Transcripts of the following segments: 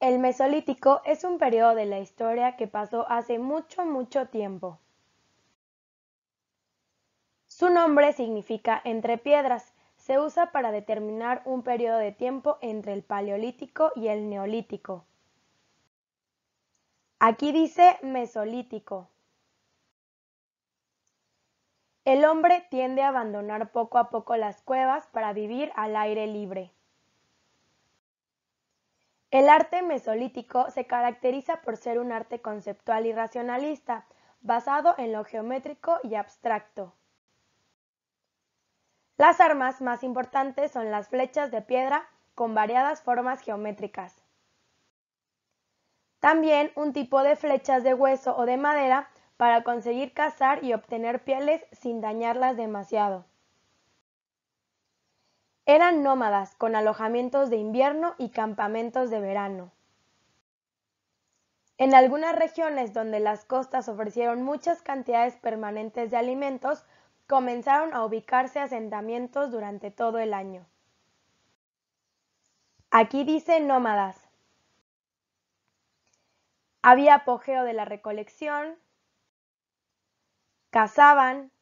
El Mesolítico es un periodo de la historia que pasó hace mucho, mucho tiempo. Su nombre significa entre piedras. Se usa para determinar un periodo de tiempo entre el Paleolítico y el Neolítico. Aquí dice Mesolítico. El hombre tiende a abandonar poco a poco las cuevas para vivir al aire libre. El arte mesolítico se caracteriza por ser un arte conceptual y racionalista, basado en lo geométrico y abstracto. Las armas más importantes son las flechas de piedra con variadas formas geométricas. También un tipo de flechas de hueso o de madera para conseguir cazar y obtener pieles sin dañarlas demasiado. Eran nómadas, con alojamientos de invierno y campamentos de verano. En algunas regiones donde las costas ofrecieron muchas cantidades permanentes de alimentos, comenzaron a ubicarse asentamientos durante todo el año. Aquí dice nómadas. Había apogeo de la recolección, cazaban,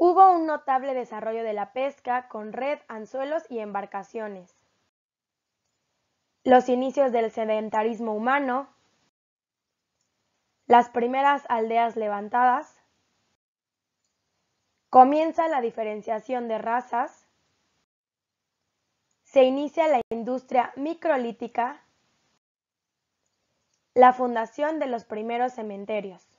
Hubo un notable desarrollo de la pesca con red, anzuelos y embarcaciones. Los inicios del sedentarismo humano, las primeras aldeas levantadas, comienza la diferenciación de razas, se inicia la industria microlítica, la fundación de los primeros cementerios.